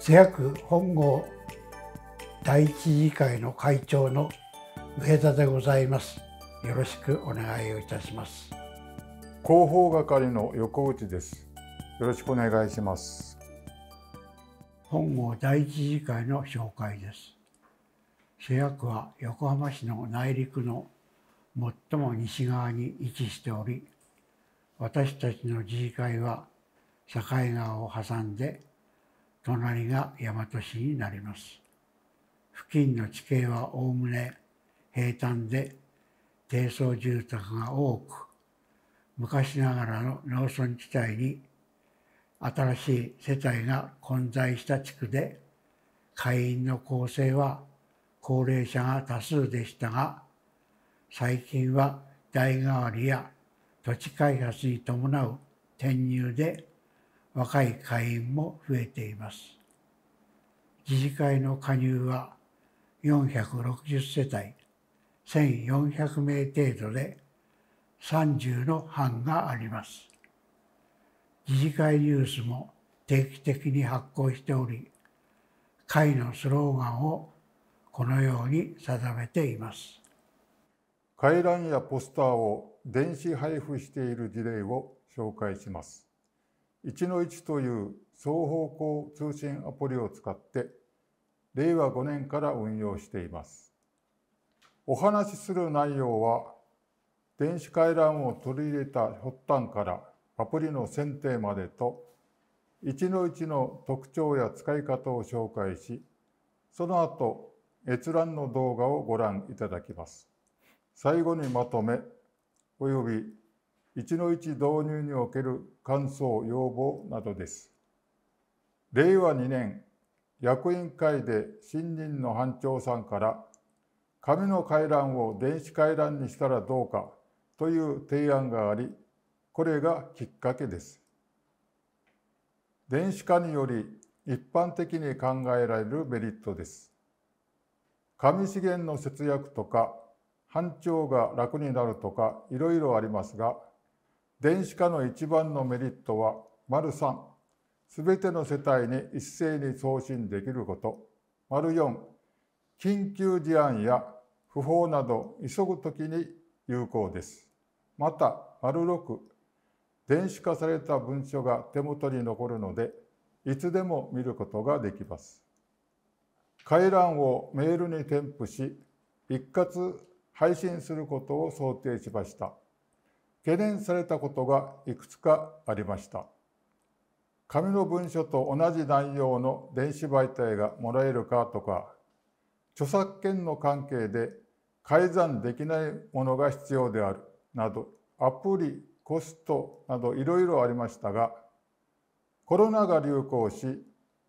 瀬谷区本郷第一次会の会長の上田でございますよろしくお願いをいたします広報係の横内ですよろしくお願いします本郷第一次会の紹介です主役は横浜市の内陸の最も西側に位置しており私たちの自治会は境川を挟んで隣が大和市になります付近の地形はおおむね平坦で低層住宅が多く昔ながらの農村地帯に新しい世帯が混在した地区で会員の構成は高齢者が多数でしたが最近は代替わりや土地開発に伴う転入で若い会員も増えています自治会の加入は460世帯1400名程度で30の班があります自治会ニュースも定期的に発行しており会のスローガンをこのように定めています回覧やポスターを電子配布している事例を紹介します1の1という双方向通信アプリを使って令和5年から運用していますお話しする内容は電子回覧を取り入れた発端からアプリの選定までと1の1の特徴や使い方を紹介しその後閲覧の動画をご覧いただきます。最後にまとめ、および1の1導入における感想・要望などです。令和2年役員会で新任の班長さんから紙の回覧を電子回覧にしたらどうかという提案がありこれがきっかけです電子化により一般的に考えられるメリットです紙資源の節約とか班長が楽になるとかいろいろありますが電子化の一番のメリットは丸3すべての世帯に一斉に送信できること丸4緊急事案や不法など急ぐ時に有効ですまた丸6電子化された文書が手元に残るのでいつでも見ることができます回覧をメールに添付し一括配信することを想定しました懸念されたことがいくつかありました紙の文書と同じ内容の電子媒体がもらえるかとか著作権の関係で改ざんできないものが必要であるなどアプリコストなどいろいろありましたがコロナが流行し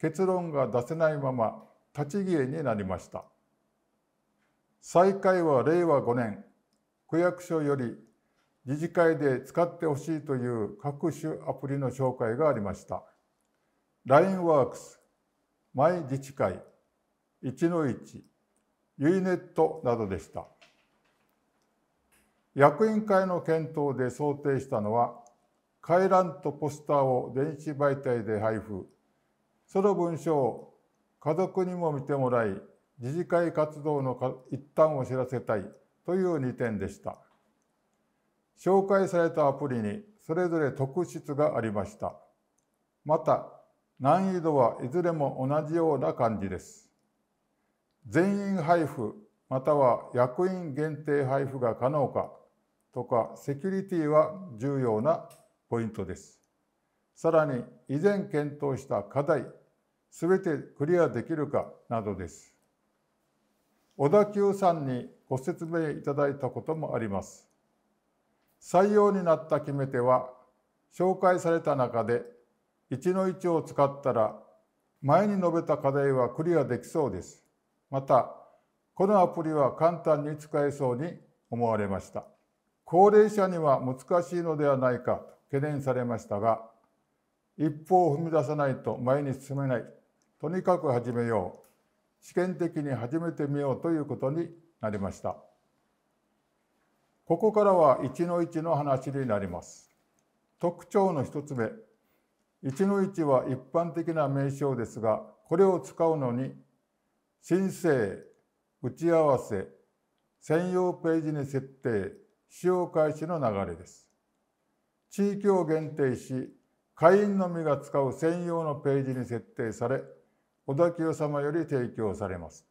結論が出せないまま立ち消えになりました再開は令和5年区役所より理事会で使ってほしいという各種アプリの紹介がありました LINEWORKS マイ自治会1 1ユイネットなどでした役員会の検討で想定したのは回覧とポスターを電子媒体で配布その文章を家族にも見てもらい自治会活動の一端を知らせたいという2点でした紹介されたアプリにそれぞれ特質がありましたまた難易度はいずれも同じような感じです全員配布または役員限定配布が可能かとかセキュリティは重要なポイントですさらに以前検討した課題すべてクリアできるかなどです。小田急さんにご説明いただいたこともあります。採用になった決め手は紹介された中で1の1を使ったら前に述べた課題はクリアできそうです。またこのアプリは簡単に使えそうに思われました。高齢者には難しいのではないかと懸念されましたが一歩を踏み出さないと前に進めないとにかく始めよう試験的に始めてみようということになりましたここからは1の1の話になります特徴の1つ目1の1は一般的な名称ですがこれを使うのに申請打ち合わせ専用ページに設定使用開始の流れです地域を限定し会員のみが使う専用のページに設定され小田急様より提供されます。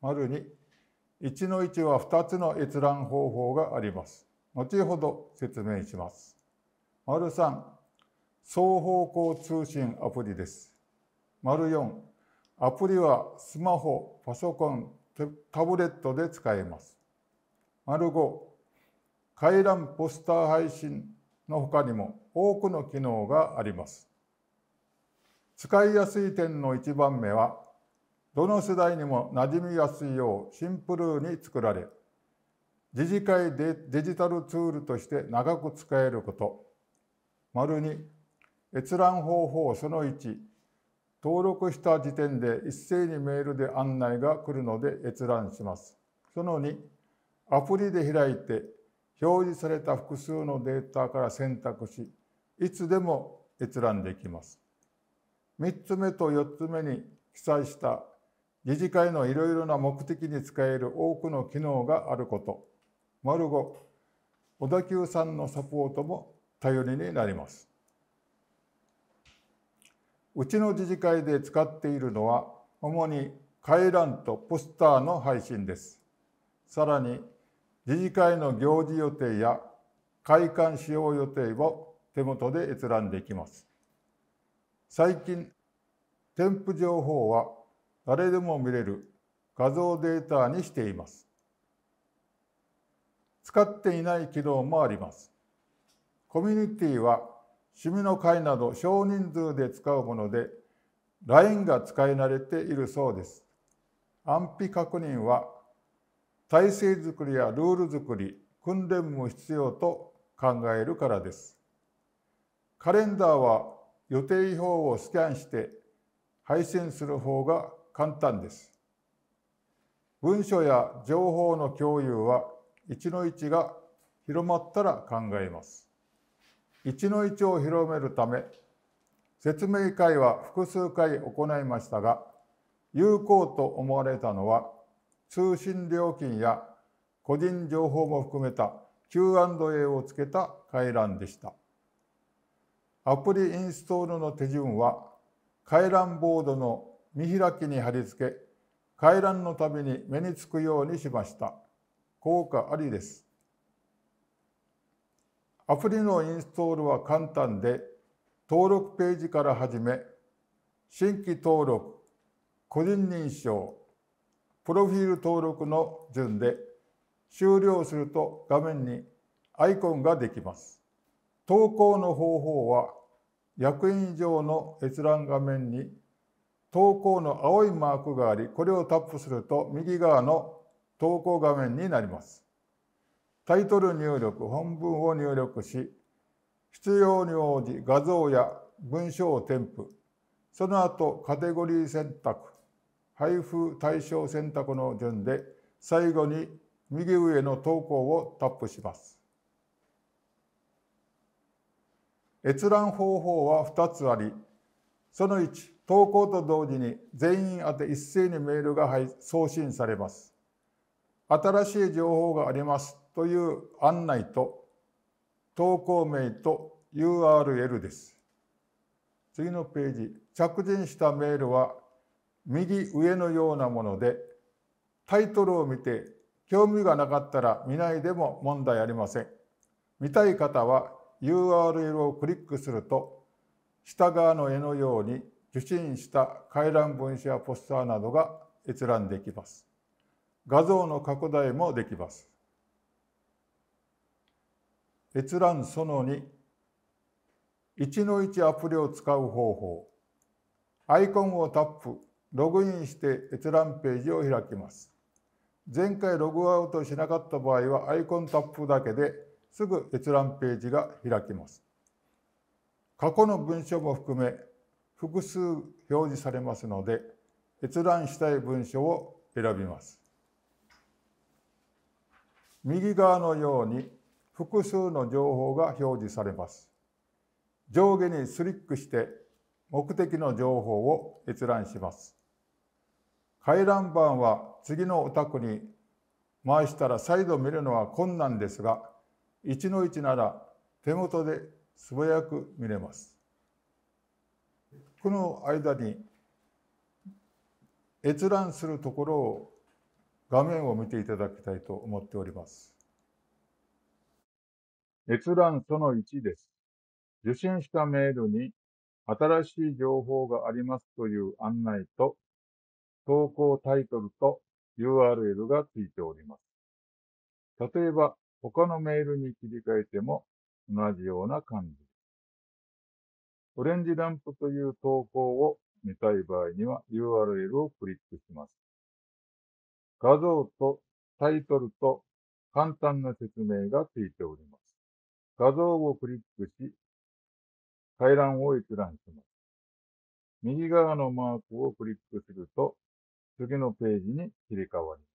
丸に1の1は2つの閲覧方法があります。後ほど説明します。丸3、双方向通信アプリです。丸4、アプリはスマホ、パソコン、タブレットで使えます。丸5、回覧ポスター配信の他にも多くの機能があります。使いやすい点の1番目はどの世代にも馴染みやすいようシンプルに作られ自治会でデジタルツールとして長く使えること丸に閲覧方法その1登録した時点で一斉にメールで案内が来るので閲覧しますその2アプリで開いて表示された複数のデータから選択しいつでも閲覧できます3つ目と4つ目に記載した理事会のいろいろな目的に使える多くの機能があること。丸5、小田急さんのサポートも頼りになります。うちの自治会で使っているのは、主に回覧とポスターの配信です。さらに、自治会の行事予定や会館使用予定を手元で閲覧できます。最近添付情報は誰でも見れる画像データにしています。使っていない機能もあります。コミュニティは趣味の会など少人数で使うもので LINE が使い慣れているそうです。安否確認は体制づくりやルールづくり訓練も必要と考えるからです。カレンダーは予定表をスキャンして配信する方が簡単です。文書や情報の共有は一の一が広まったら考えます。一の一を広めるため説明会は複数回行いましたが有効と思われたのは通信料金や個人情報も含めた Q&A をつけた回覧でした。アプリインストールの手順は回覧ボードの見開きに貼り付け回覧のたびに目につくようにしました。効果ありです。アプリのインストールは簡単で登録ページから始め新規登録個人認証プロフィール登録の順で終了すると画面にアイコンができます。投稿の方法は役員上の閲覧画面に投稿の青いマークがありこれをタップすると右側の投稿画面になります。タイトル入力本文を入力し必要に応じ画像や文章を添付その後カテゴリー選択配布対象選択の順で最後に右上の投稿をタップします。閲覧方法は2つありその1投稿と同時に全員宛て一斉にメールが送信されます新しい情報がありますという案内と投稿名と URL です次のページ着信したメールは右上のようなものでタイトルを見て興味がなかったら見ないでも問題ありません見たい方は URL をクリックすると下側の絵のように受信した回覧文書やポスターなどが閲覧できます。画像の拡大もできます。閲覧その2、1の1アプリを使う方法。アイコンをタップ、ログインして閲覧ページを開きます。前回ログアウトしなかった場合はアイコンタップだけですぐ閲覧ページが開きます。過去の文章も含め複数表示されますので閲覧したい文章を選びます。右側のように複数の情報が表示されます。上下にスリックして目的の情報を閲覧します。回覧板は次のお宅に回したら再度見るのは困難ですが一の一なら手元で素早く見れます。この間に閲覧するところを画面を見ていただきたいと思っております。閲覧その1です。受信したメールに新しい情報がありますという案内と投稿タイトルと URL がついております。例えば、他のメールに切り替えても同じような感じ。オレンジランプという投稿を見たい場合には URL をクリックします。画像とタイトルと簡単な説明がついております。画像をクリックし、回覧を閲覧します。右側のマークをクリックすると、次のページに切り替わります。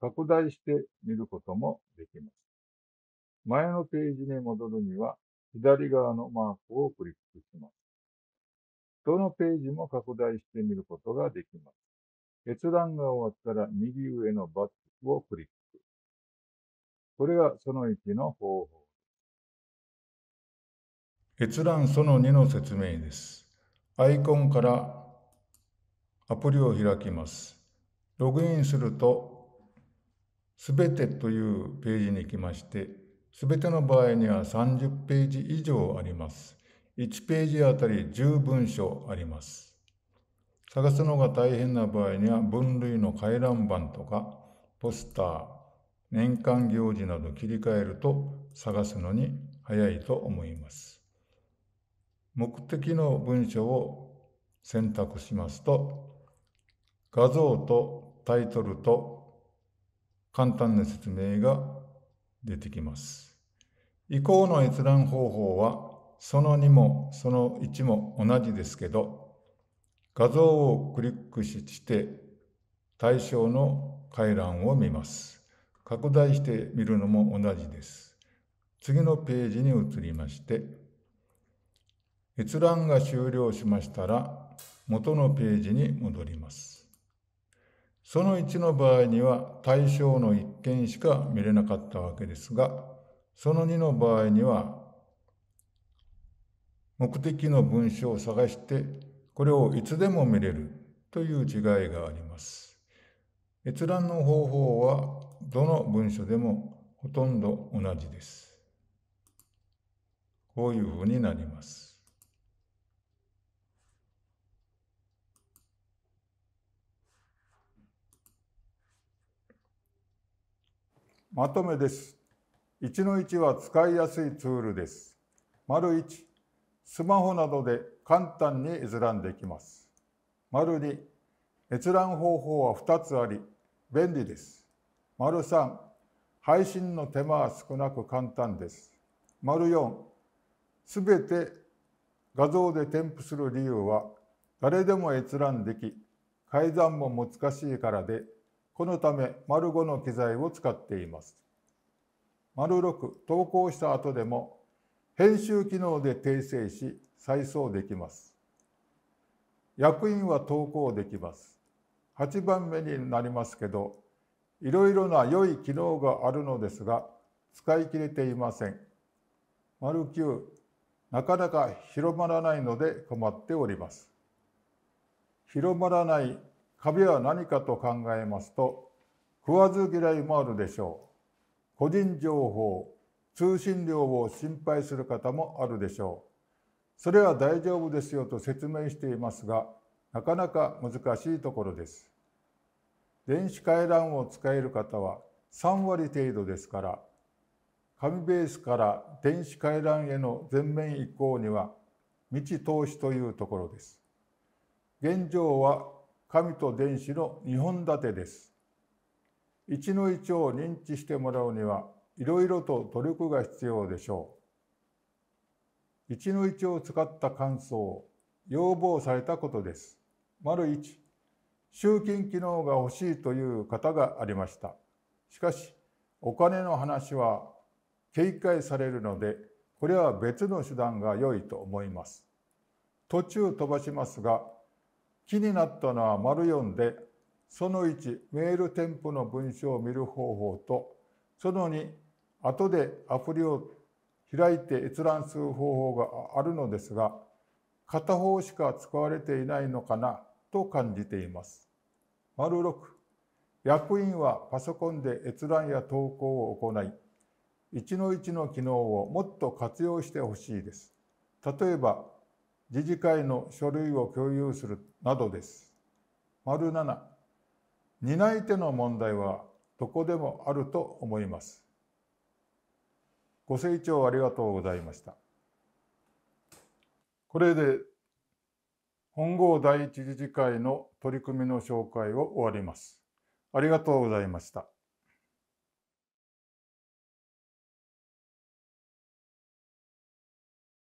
拡大して見ることもできます。前のページに戻るには、左側のマークをクリックします。どのページも拡大して見ることができます。閲覧が終わったら右上のバックをクリック。これがその1の方法。閲覧その2の説明です。アイコンからアプリを開きます。ログインするとすべてというページに行きまして、すべての場合には30ページ以上あります。1ページあたり10文章あります。探すのが大変な場合には分類の回覧板とかポスター、年間行事など切り替えると探すのに早いと思います。目的の文章を選択しますと、画像とタイトルと簡単な説明が出てきます。以降の閲覧方法は、その2もその1も同じですけど、画像をクリックして対象の回覧を見ます。拡大してみるのも同じです。次のページに移りまして、閲覧が終了しましたら、元のページに戻ります。その1の場合には対象の1件しか見れなかったわけですが、その2の場合には、目的の文章を探して、これをいつでも見れるという違いがあります。閲覧の方法は、どの文書でもほとんど同じです。こういうふうになります。まとめです。1の1は使いやすいツールです。丸1、スマホなどで簡単に閲覧できます。丸2、閲覧方法は2つあり、便利です。丸3、配信の手間は少なく簡単です。丸4、すべて画像で添付する理由は、誰でも閲覧でき、改ざんも難しいからで、このため、丸5の機材を使っています。丸6、投稿した後でも、編集機能で訂正し、再送できます。役員は投稿できます。8番目になりますけど、いろいろな良い機能があるのですが、使い切れていません。丸9、なかなか広まらないので困っております。広まらない壁は何かと考えますと食わず嫌いもあるでしょう個人情報通信料を心配する方もあるでしょうそれは大丈夫ですよと説明していますがなかなか難しいところです電子回覧を使える方は3割程度ですから紙ベースから電子回覧への全面移行には未知投資というところです現状は神と電子の2本立てです。一の一を認知してもらうにはいろいろと努力が必要でしょう。一の一を使った感想、要望されたことです。丸1、集金機能が欲しいという方がありました。しかし、お金の話は警戒されるので、これは別の手段が良いと思います。途中飛ばしますが、気になったのは丸4でその1メール添付の文章を見る方法とその2後でアプリを開いて閲覧する方法があるのですが片方しか使われていないのかなと感じています。丸6役員はパソコンで閲覧や投稿を行い1の1の機能をもっと活用してほしいです。例えば理事会の書類を共有するなどです。丸7担い手の問題はどこでもあると思います。ご清聴ありがとうございました。これで本郷第一理事会の取り組みの紹介を終わります。ありがとうございました。